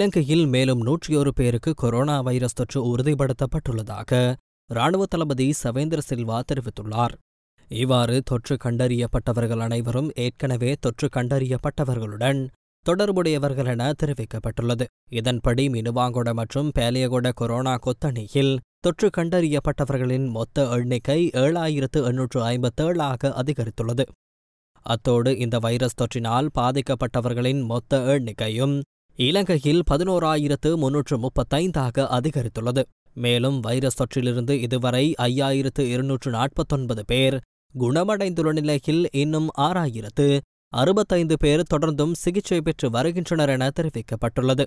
இலங்கையில் மேலும் நூற்றியொரு பேருக்கு கொரோனா வைரஸ் தொற்று உறுதிப்படுத்தப்பட்டுள்ளதாக இராணுவ தளபதி சவேந்திர சில்வா தெரிவித்துள்ளார் இவ்வாறு தொற்று கண்டறியப்பட்டவர்கள் அனைவரும் ஏற்கனவே தொற்று கண்டறியப்பட்டவர்களுடன் தொடர்புடையவர்கள் என தெரிவிக்கப்பட்டுள்ளது இதன்படி மினுவாங்கொட மற்றும் பேலியகொட கொரோனா கொத்தணியில் தொற்று கண்டறியப்பட்டவர்களின் மொத்த எண்ணிக்கை ஏழாயிரத்து எண்ணூற்று ஐம்பத்தேழாக அதிகரித்துள்ளது அத்தோடு இந்த வைரஸ் தொற்றினால் பாதிக்கப்பட்டவர்களின் மொத்த எண்ணிக்கையும் இலங்கையில் பதினோராயிரத்து முன்னூற்று முப்பத்தைந்தாக அதிகரித்துள்ளது மேலும் வைரஸ் தொற்றிலிருந்து இதுவரை ஐயாயிரத்து இருநூற்று நாற்பத்தொன்பது பேர் குணமடைந்துள்ள நிலையில் இன்னும் ஆறாயிரத்து அறுபத்தைந்து பேர் தொடர்ந்தும் சிகிச்சை பெற்று வருகின்றனர் என தெரிவிக்கப்பட்டுள்ளது